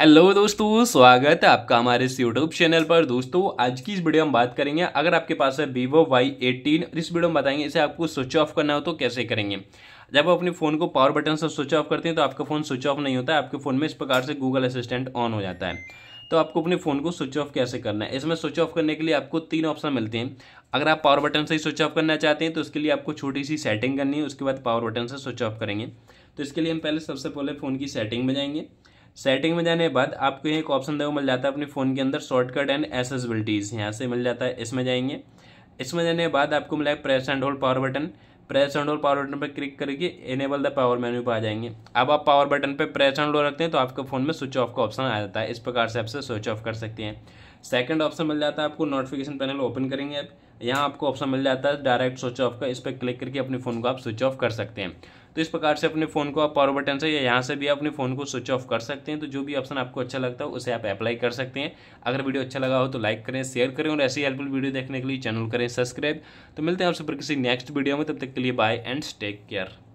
hello दोस्तों स्वागत है आपका हमारे इस यूट्यूब चैनल पर दोस्तों आज की इस वीडियो में बात करेंगे अगर आपके पास है वीवो वाई एटीन इस वीडियो में बताएंगे इसे आपको स्विच ऑफ करना हो तो कैसे करेंगे जब आप अपने फ़ोन को पावर बटन से स्विच ऑफ करते हैं तो आपका फ़ोन स्विच ऑफ नहीं होता है आपके फ़ोन में इस प्रकार से गूगल असिस्टेंट ऑन हो जाता है तो आपको अपने फ़ोन को स्विच ऑफ कैसे करना है इसमें स्विच ऑफ करने के लिए आपको तीन ऑप्शन मिलते हैं अगर आप पावर बटन से ही स्विच ऑफ करना चाहते हैं तो उसके लिए आपको छोटी सी सेटिंग करनी है उसके बाद पावर बटन से स्विच ऑफ करेंगे तो इसके लिए हम पहले सबसे पहले फ़ोन की सेटिंग में जाएंगे सेटिंग में जाने के बाद आपको एक ऑप्शन देखो मिल जाता है अपने फ़ोन के अंदर शॉर्टकट एंड एसेसबिलिटीज़ यहाँ से मिल जाता है इसमें जाएंगे इसमें जाने के बाद आपको मिला है press and hold power button press and hold power button पर क्लिक करके इनेबल द पावर मेन्यू पर आ जाएंगे अब आप पावर बटन पर प्रेस एंड होल्ड रखते हैं तो आपके फ़ोन में स्विच ऑफ का ऑप्शन आ जाता है इस प्रकार से आपसे स्विच ऑफ कर सकते हैं सेकंड ऑप्शन मिल जाता है आपको नोटिफिकेशन पैनल ओपन करेंगे आप यहाँ आपको ऑप्शन मिल जाता है डायरेक्ट स्विच ऑफ का इस पर क्लिक करके अपने फ़ोन को आप स्विच ऑफ कर सकते हैं तो इस प्रकार से अपने फ़ोन को आप पावर बटन से या यहाँ से भी अपने फ़ोन को स्विच ऑफ कर सकते हैं तो जो भी ऑप्शन आपको अच्छा लगता है उसे आप अप्लाई कर सकते हैं अगर वीडियो अच्छा लगा हो तो लाइक करें शेयर करें और ऐसी हेल्पफुल वीडियो देखने के लिए चैनल करें सब्सक्राइब तो मिलते हैं आपसे पर किसी नेक्स्ट वीडियो में तब तक के लिए बाय एंड टेक केयर